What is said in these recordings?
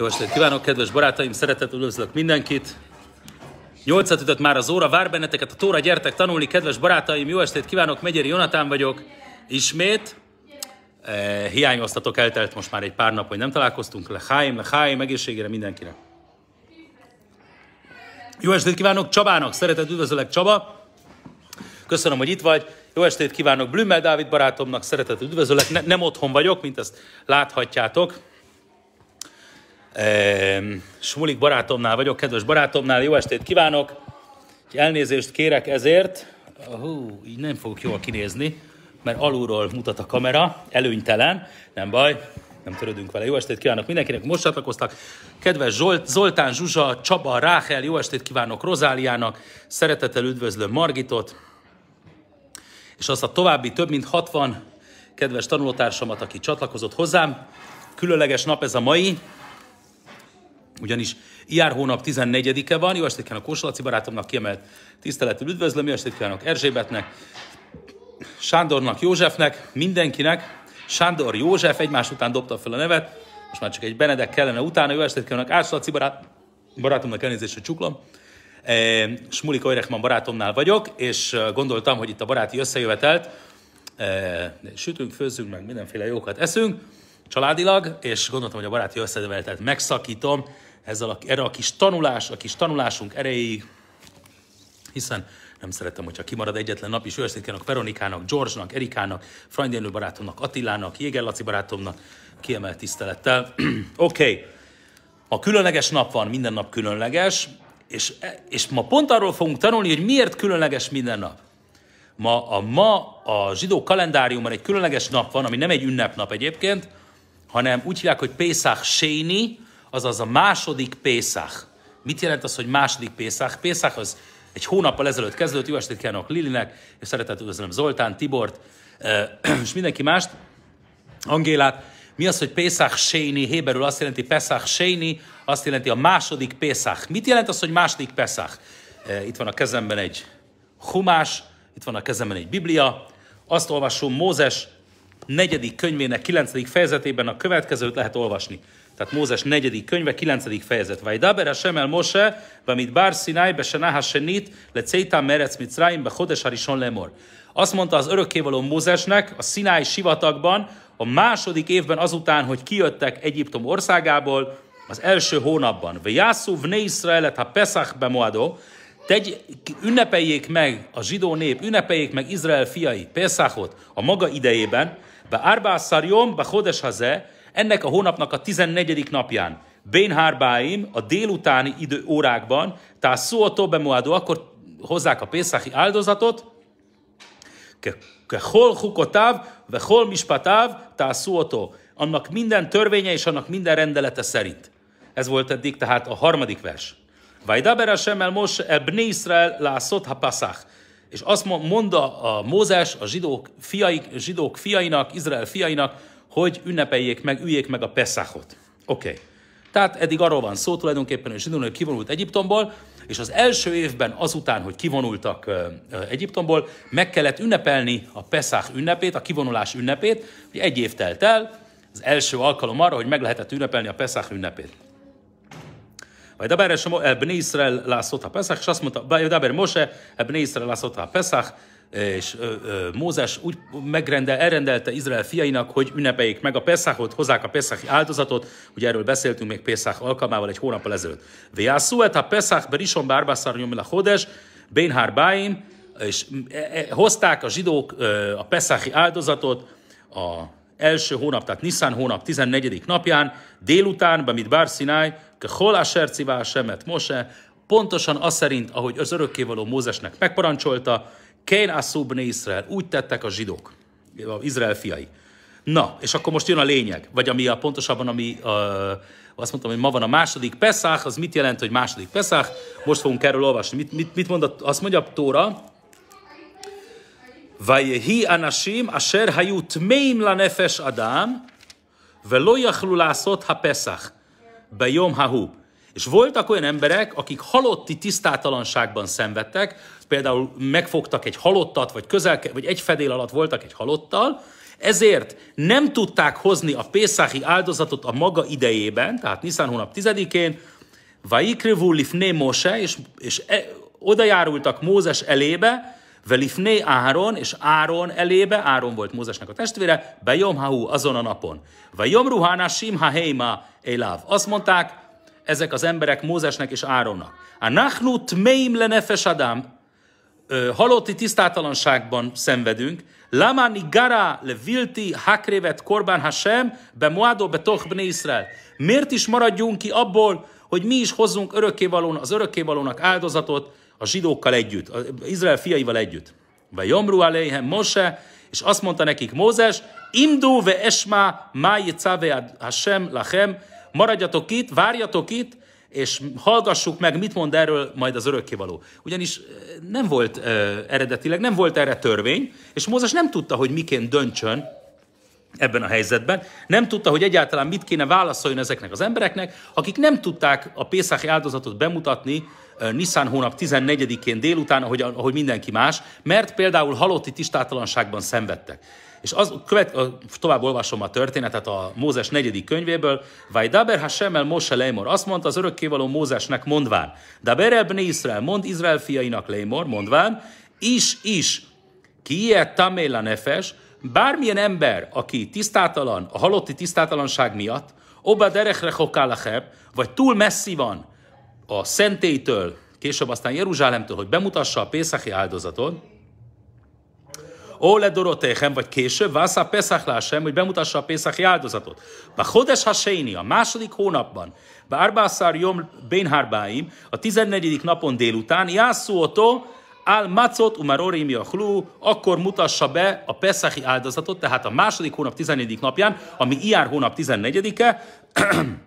Jó estét kívánok, kedves barátaim, szeretettel üdvözlök mindenkit. Nyolcat ütött már az óra, vár benneteket a tóra, gyertek tanulni, kedves barátaim, jó estét kívánok, Megyeri Jonatán vagyok. Ismét eh, hiányoztatok, eltelt most már egy pár nap, hogy nem találkoztunk. Leháim, leháim, egészségére mindenkinek. Jó estét kívánok Csabának, szeretet üdvözlök Csaba. Köszönöm, hogy itt vagy. Jó estét kívánok Blümmel Dávid barátomnak, szeretet üdvözlök. Ne, nem otthon vagyok, mint ezt láthatjátok Smulik barátomnál vagyok, kedves barátomnál, jó estét kívánok! Elnézést kérek ezért, hú, így nem fogok jól kinézni, mert alulról mutat a kamera, előnytelen, nem baj, nem törődünk vele. Jó estét kívánok mindenkinek, most csatlakoztak. Kedves Zsolt, Zoltán, Zsuzsa, Csaba, Ráhel, jó estét kívánok Rozáliának, szeretettel üdvözlöm Margitot, és azt a további több mint 60 kedves tanulótársamat, aki csatlakozott hozzám. Különleges nap ez a mai, ugyanis iár hónap 14-e van, jó estét kívánok Kósolaci barátomnak kiemelt tiszteletű üdvözlöm, jó estét kívánok Erzsébetnek, Sándornak, Józsefnek, mindenkinek. Sándor József egymás után dobta fel a nevet, most már csak egy Benedek kellene utána, jó estét kívánok Ársolaci barát, barátomnak elnézést, hogy csuklom. E, Smulika Oirekman barátomnál vagyok, és e, gondoltam, hogy itt a baráti összejövetelt e, sütünk, főzünk, meg mindenféle jókat eszünk, családilag, és gondoltam, hogy a baráti összejövetelt megszakítom, ezzel a, erre a kis tanulás, a kis tanulásunk erejéig, hiszen nem szeretem, hogyha kimarad egyetlen nap is, őszintkének, Veronikának, George-nak, Erikának, Frajndénő barátomnak, Attilának, Jéger Laci barátomnak, kiemelt tisztelettel. Oké, okay. ma különleges nap van, minden nap különleges, és, és ma pont arról fogunk tanulni, hogy miért különleges minden nap. Ma a, ma a zsidó kalendáriumban egy különleges nap van, ami nem egy ünnepnap egyébként, hanem úgy hívják, hogy Pészák Séni, azaz a második Pészach. Mit jelent az, hogy második Pészach? Pészach az egy hónappal ezelőtt kezdődött, jó estét kívánok Lilinek, és szeretettel üdvözlöm Zoltán, Tibort, és mindenki mást, Angélát. Mi az, hogy Pészach Séni? Héberül azt jelenti Pesach Séni, azt jelenti a második Pészach. Mit jelent az, hogy második Pészach? Itt van a kezemben egy humás, itt van a kezemben egy biblia. Azt olvasom Mózes negyedik könyvének kilencedik fejezetében a következőt lehet olvasni. Tehát Mózes negyedik könyve, kilencedik fejezet. Vajdaber a Semel Mose, amit Bár Sinai, Besenáha Senit, Lecétán Merec Mitzraim, chodes Harison Lemor. Azt mondta az örökkévaló Mózesnek a Sinai sivatagban, a második évben azután, hogy kijöttek Egyiptom országából, az első hónapban. jászú vne Izraelet ha Pesach moado, Tegy, ünnepeljék meg a zsidó nép, ünnepeljék meg Izrael fiai Pesachot a maga idejében, be Arbá jom, be chodes Haze, ennek a hónapnak a 14. napján, Bén Hárbaim, a délutáni idő órákban, tehát szó a Tobemuádó, akkor hozzák a Pészáhi áldozatot, hol hukotáv, vehol mispatáv, a Annak minden törvénye és annak minden rendelete szerint. Ez volt eddig tehát a harmadik vers. Vajdaber Hashem el Moshe ebni Bnei Israel lászott ha pasach. És azt mondta a Mózes a zsidók, fiai, zsidók fiainak, Izrael fiainak, hogy ünnepeljék meg, üljék meg a Pesachot. Oké. Okay. Tehát eddig arról van szó tulajdonképpen, hogy zsidónő kivonult Egyiptomból, és az első évben azután, hogy kivonultak Egyiptomból, meg kellett ünnepelni a Pesach ünnepét, a kivonulás ünnepét, hogy egy év telt el, az első alkalom arra, hogy meg lehetett ünnepelni a Pesach ünnepét. Vagy Daber Ebné Iszrael lászott a Pesach, és azt mondta, Daber Mose, Ebné Iszrael lászott a Pesach, és ö, ö, Mózes úgy megrendel, elrendelte Izrael fiainak, hogy ünnepeljék meg a Pesachot, hozzák a Pesachi áldozatot, ugye erről beszéltünk még Pesach alkalmával egy hónappal ezelőtt. Veászúet a Pesach berison bárbászár a hodes, bénhár báim, és e, e, hozták a zsidók a Pesachi áldozatot a első hónap, tehát Nisan hónap 14. napján, délután, bemit Bár Sinai, hol a sercivá semet Mose, pontosan az szerint, ahogy az örökkévaló Mózesnek megparancsolta, Kén asszú bne Izrael. Úgy tettek a zsidók, az Izrael fiai. Na, és akkor most jön a lényeg, vagy ami a pontosabban, ami a, azt mondtam, hogy ma van a második Peszach, az mit jelent, hogy második Peszach? Most fogunk erről olvasni. Mit, mit, mit mondott? Azt mondja a Tóra, hi anashim asher hayu tmeim la nefesh adam, ha יכלו be jom ha hub. És voltak olyan emberek, akik halotti tisztátalanságban szenvedtek, például megfogtak egy halottat, vagy közel, vagy egy fedél alatt voltak egy halottal, ezért nem tudták hozni a Pészáhi áldozatot a maga idejében, tehát Nisztán hónap 10-én, lifné Mose, és, és e, odajárultak Mózes elébe, Velifné Áron, és Áron elébe, Áron volt Mózesnek a testvére, Bejomhahu azon a napon. Vajomruhána Simha Heima Eláv. Azt mondták, ezek az emberek Mózesnek és Áronnak. A nachnu tmeim lenefes adám, adam, halotti tisztátalanságban szenvedünk, Lamani gara le vilti hakrevet korban hasem be moado betoch bne Israel. Miért is maradjunk ki abból, hogy mi is hozzunk örökkévalón, az örökkévalónak áldozatot a zsidókkal együtt, az Izrael fiaival együtt. Ve jomru aleihem Mose, és azt mondta nekik Mózes, imdu ve esma májé cave Hashem lachem, maradjatok itt, várjatok itt, és hallgassuk meg, mit mond erről majd az örökkévaló. Ugyanis eh, nem volt ö, eh, eredetileg, nem volt erre törvény, és Mózes nem tudta, hogy miként döntsön, ebben a helyzetben. Nem tudta, hogy egyáltalán mit kéne válaszoljon ezeknek az embereknek, akik nem tudták a Pészáki áldozatot bemutatni Nissan hónap 14-én délután, ahogy, ahogy mindenki más, mert például halotti tisztátalanságban szenvedtek. És az, követ, tovább olvasom a történetet a Mózes negyedik könyvéből. Vaj daber Hashemel Moshe Leimor. Azt mondta az örökkévaló Mózesnek mondván. Daber el Izrael, mond Izrael fiainak Leimor, mondván. Is, is, ki ilyet taméla nefes, bármilyen ember, aki tisztátalan, a halotti tisztátalanság miatt, oba derekre hokkálacheb, vagy túl messzi van a szentétől, később aztán Jeruzsálemtől, hogy bemutassa a Pészaki áldozatot, Óle Dorotéhem, vagy később, Vászá Peszachlá sem, hogy bemutassa a Pészaki áldozatot. Bá Chodes Haséni, a második hónapban, Bárbászár Jom Bénhárbáim, a 14. napon délután, Jászó Otó, Al macot a jachlu, akkor mutassa be a peszahi áldozatot, tehát a második hónap 14. napján, ami iár hónap 14-e,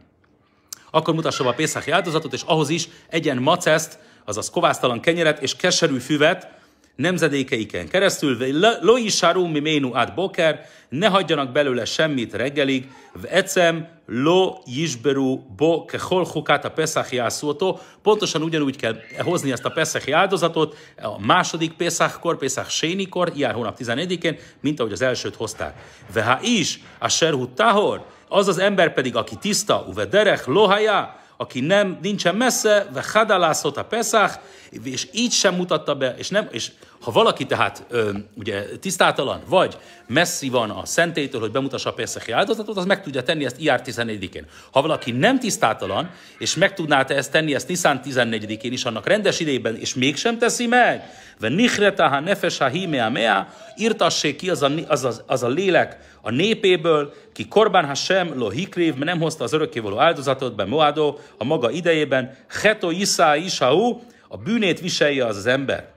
akkor mutassa be a peszahi áldozatot, és ahhoz is egyen maceszt, azaz kovásztalan kenyeret és keserű füvet, nemzedékeiken keresztül, loi saru ménu ad boker, ne hagyjanak belőle semmit reggelig, ecem lo jisberu bo kehol hukát a peszachi ászótó. Pontosan ugyanúgy kell hozni ezt a peszachi áldozatot a második peszachkor, peszach sénikor, ilyen hónap 11-én, mint ahogy az elsőt hozták. Veha is, a serhut tahor, az az ember pedig, aki tiszta, uve derech, lohaja, aki nem, nincsen messze, ve hadalászot a Peszach, és így sem mutatta be, és, nem, és ha valaki tehát ö, ugye tisztátalan, vagy messzi van a szentétől, hogy bemutassa a Peszechi áldozatot, az meg tudja tenni ezt IR 14-én. Ha valaki nem tisztátalan, és meg tudná ezt tenni ezt Niszán 14-én is, annak rendes idejében, és mégsem teszi meg, ve nihreta ha nefes ha hímea mea, írtassék ki az a, az, a, az a lélek a népéből, ki korbán ha sem lo hikrév, mert nem hozta az örökkévaló áldozatot, be Moado a maga idejében, heto isza isau, a bűnét viselje az, az ember.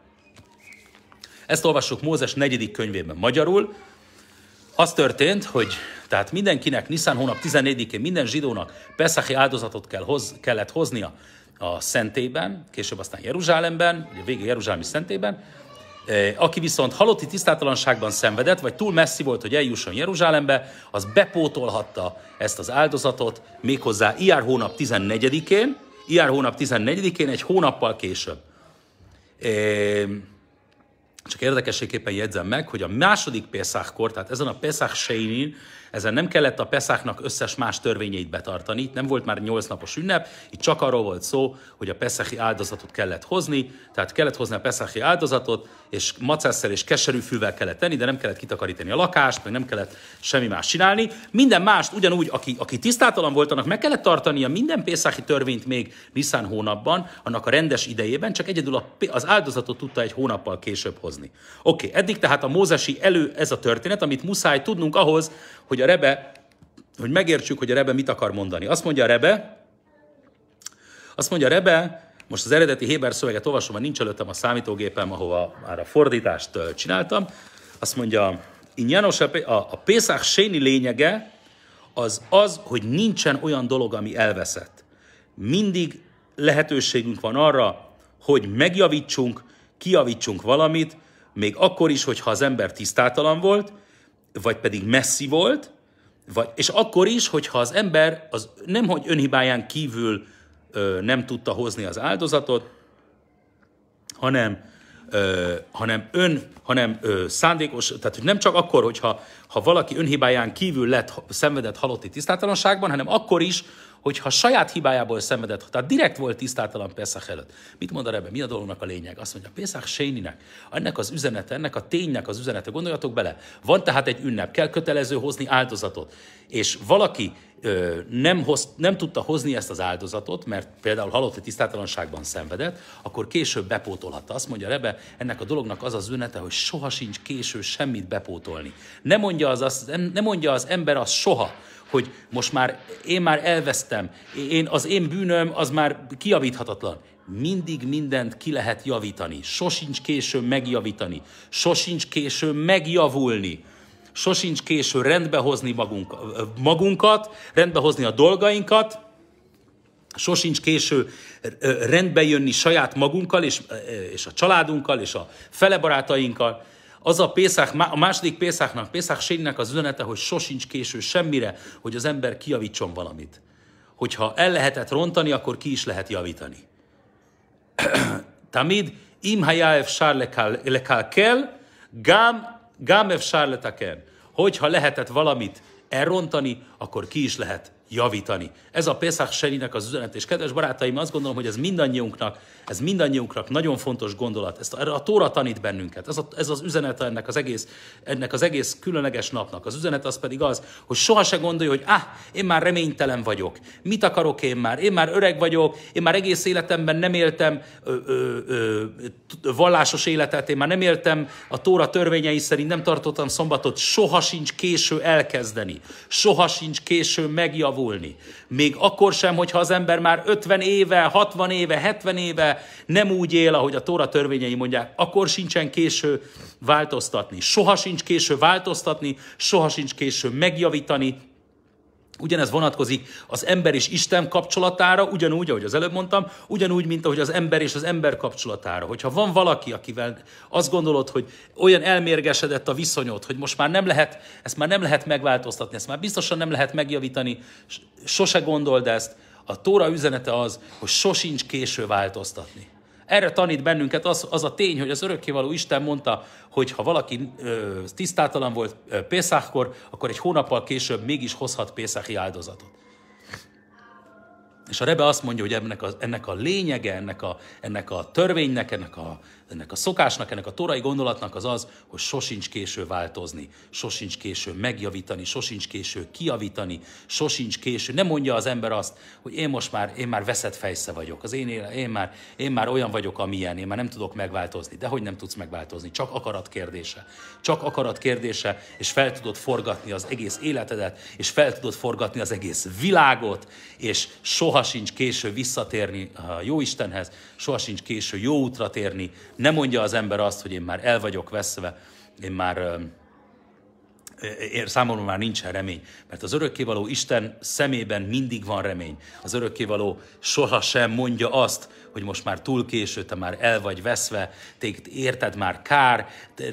Ezt olvassuk Mózes negyedik könyvében magyarul. Az történt, hogy tehát mindenkinek Nisztán hónap 14-én minden zsidónak Peszachi áldozatot kell hoz, kellett hoznia a szentében, később aztán Jeruzsálemben, ugye vége Jeruzsálemi szentében, e, aki viszont halotti tisztátalanságban szenvedett, vagy túl messzi volt, hogy eljusson Jeruzsálembe, az bepótolhatta ezt az áldozatot méghozzá Iár hónap 14-én, Iár hónap 14-én, egy hónappal később. E, csak érdekességképpen jegyzem meg, hogy a második Pészákkor, tehát ezen a Pészák Seinin, ezen nem kellett a Peszáknak összes más törvényeit betartani, itt nem volt már 8 napos ünnep, itt csak arról volt szó, hogy a Peszáki áldozatot kellett hozni, tehát kellett hozni a Peszáki áldozatot, és macesszel és keserű fűvel kellett tenni, de nem kellett kitakarítani a lakást, meg nem kellett semmi más csinálni. Minden mást ugyanúgy, aki, aki tisztátalan volt, annak meg kellett tartania minden Peszáki törvényt még Nisztán hónapban, annak a rendes idejében, csak egyedül az áldozatot tudta egy hónappal később hozni. Oké, okay, eddig tehát a mózesi elő ez a történet, amit muszáj tudnunk ahhoz, hogy hogy a Rebe, hogy megértsük, hogy a Rebe mit akar mondani. Azt mondja a Rebe, azt mondja a Rebe, most az eredeti Héber szöveget olvasom, mert nincs előttem a számítógépem, ahova már a fordítást csináltam. Azt mondja, János, a, a Pészák séni lényege az az, hogy nincsen olyan dolog, ami elveszett. Mindig lehetőségünk van arra, hogy megjavítsunk, kiavítsunk valamit, még akkor is, hogyha az ember tisztátalan volt, vagy pedig messzi volt, vagy, és akkor is, hogyha az ember az nemhogy önhibáján kívül ö, nem tudta hozni az áldozatot, hanem, ö, hanem ön, hanem ö, szándékos, tehát hogy nem csak akkor, hogyha ha valaki önhibáján kívül lett, szenvedett halotti tisztátalanságban, hanem akkor is, hogyha saját hibájából szenvedett, tehát direkt volt tisztátalan Pészak előtt. Mit mond a Rebbe? Mi a dolognak a lényeg? Azt mondja, Pészak Séninek, ennek az üzenete, ennek a ténynek az üzenete, gondoljatok bele, van tehát egy ünnep, kell kötelező hozni áldozatot, és valaki ö, nem, hoz, nem tudta hozni ezt az áldozatot, mert például halott vagy tisztátalanságban szenvedett, akkor később bepótolhatta. Azt mondja Rebe, ennek a dolognak az az üzenete, hogy soha sincs késő semmit bepótolni. Nem mondja az, az, nem mondja az ember az soha, hogy most már én már elvesztem, én, az én bűnöm az már kiavíthatatlan. Mindig mindent ki lehet javítani. Sosincs késő megjavítani. Sosincs késő megjavulni. Sosincs késő rendbehozni magunk, magunkat, rendbehozni a dolgainkat, Sosincs késő rendbe jönni saját magunkkal, és, és a családunkkal, és a felebarátainkkal az a, Pészák, a második Pészáknak, Pészák sénynek az üzenete, hogy sosincs késő semmire, hogy az ember kiavítson valamit. Hogyha el lehetett rontani, akkor ki is lehet javítani. Tamid, im hajáev sár lekalkel, gám, gám ev sár letaken. Hogyha lehetett valamit elrontani, akkor ki is lehet javítani. Ez a Pesach Serinek az üzenet, és kedves barátaim, azt gondolom, hogy ez mindannyiunknak, ez mindannyiunknak nagyon fontos gondolat. Ezt a, a Tóra tanít bennünket. Ez, a, ez az üzenet ennek az, egész, ennek az egész különleges napnak. Az üzenet az pedig az, hogy soha se gondolja, hogy ah, én már reménytelen vagyok. Mit akarok én már? Én már öreg vagyok, én már egész életemben nem éltem ö, ö, ö, vallásos életet, én már nem éltem a Tóra törvényei szerint, nem tartottam szombatot. Soha sincs késő elkezdeni. Soha sincs késő megjavítani javulni. Még akkor sem, hogyha az ember már 50 éve, 60 éve, 70 éve nem úgy él, ahogy a Tóra törvényei mondják, akkor sincsen késő változtatni. Soha sincs késő változtatni, soha sincs késő megjavítani, Ugyanez vonatkozik az ember és Isten kapcsolatára, ugyanúgy, ahogy az előbb mondtam, ugyanúgy, mint ahogy az ember és az ember kapcsolatára. Hogyha van valaki, akivel azt gondolod, hogy olyan elmérgesedett a viszonyod, hogy most már nem lehet, ezt már nem lehet megváltoztatni, ezt már biztosan nem lehet megjavítani, sose gondold ezt. A Tóra üzenete az, hogy sosincs késő változtatni. Erre tanít bennünket az, az a tény, hogy az örökkévaló Isten mondta, hogy ha valaki ö, tisztátalan volt Pészákkor, akkor egy hónappal később mégis hozhat Pészáki áldozatot. És a Rebe azt mondja, hogy ennek a, ennek a lényege, ennek a, ennek a törvénynek, ennek a, ennek a szokásnak, ennek a torai gondolatnak az az, hogy sosincs késő változni, sosincs késő megjavítani, sosincs késő kiavítani, sosincs késő. Nem mondja az ember azt, hogy én most már, én már veszett fejsze vagyok, az én, én, már, én már olyan vagyok, amilyen, én már nem tudok megváltozni. De hogy nem tudsz megváltozni? Csak akarat kérdése. Csak akarat kérdése, és fel tudod forgatni az egész életedet, és fel tudod forgatni az egész világot, és soha soha sincs késő visszatérni a jó Istenhez, soha sincs késő jó útra térni, ne mondja az ember azt, hogy én már el vagyok veszve, én már ér, számomra már nincsen remény, mert az örökkévaló Isten szemében mindig van remény. Az örökkévaló sohasem mondja azt, hogy most már túl késő, te már el vagy veszve, te érted már kár,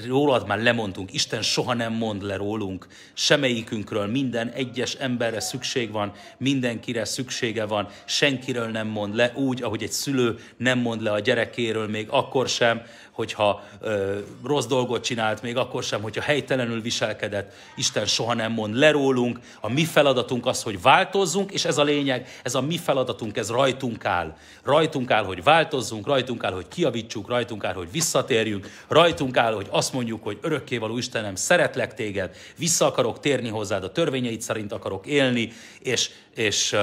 rólad már lemondtunk, Isten soha nem mond le rólunk, semmelyikünkről, minden egyes emberre szükség van, mindenkire szüksége van, senkiről nem mond le, úgy, ahogy egy szülő nem mond le a gyerekéről, még akkor sem, hogyha ö, rossz dolgot csinált, még akkor sem, hogyha helytelenül viselkedett, Isten soha nem mond le rólunk, a mi feladatunk az, hogy változzunk, és ez a lényeg, ez a mi feladatunk, ez rajtunk áll. Rajtunk áll, hogy változzunk, rajtunk áll, hogy kiavítsuk, rajtunk áll, hogy visszatérjünk, rajtunk áll, hogy azt mondjuk, hogy örökkévaló Istenem, szeretlek téged, vissza akarok térni hozzád, a törvényeid szerint akarok élni, és és,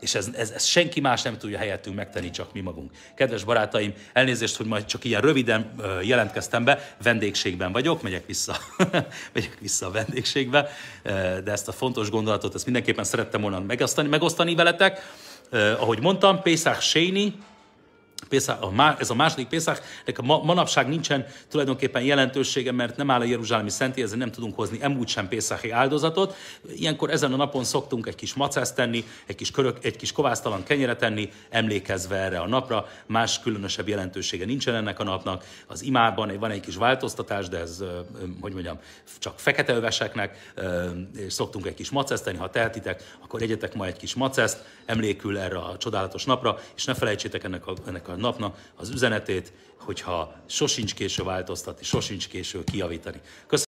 és ez, ez, ez senki más nem tudja helyettünk megtenni, csak mi magunk. Kedves barátaim, elnézést, hogy majd csak ilyen röviden jelentkeztem be, vendégségben vagyok, megyek vissza, megyek vissza a vendégségbe, de ezt a fontos gondolatot, ezt mindenképpen szerettem volna megosztani, megosztani veletek. Ahogy mondtam, Pészák Séni, ez a második Pészák, a manapság nincsen tulajdonképpen jelentősége, mert nem áll a Jeruzsálemi Szentély, ezért nem tudunk hozni emúgy sem Pészáki áldozatot. Ilyenkor ezen a napon szoktunk egy kis macesz tenni, egy kis, körök, egy kis kovásztalan kenyeret tenni, emlékezve erre a napra. Más különösebb jelentősége nincsen ennek a napnak. Az imában van egy kis változtatás, de ez, hogy mondjam, csak fekete öveseknek, és szoktunk egy kis macesz tenni, ha tehetitek, akkor egyetek ma egy kis maceszt, emlékül erre a csodálatos napra, és ne felejtsétek ennek a, ennek a a napnak az üzenetét, hogyha sosincs késő változtatni, sosincs késő kijavítani. Köszönöm.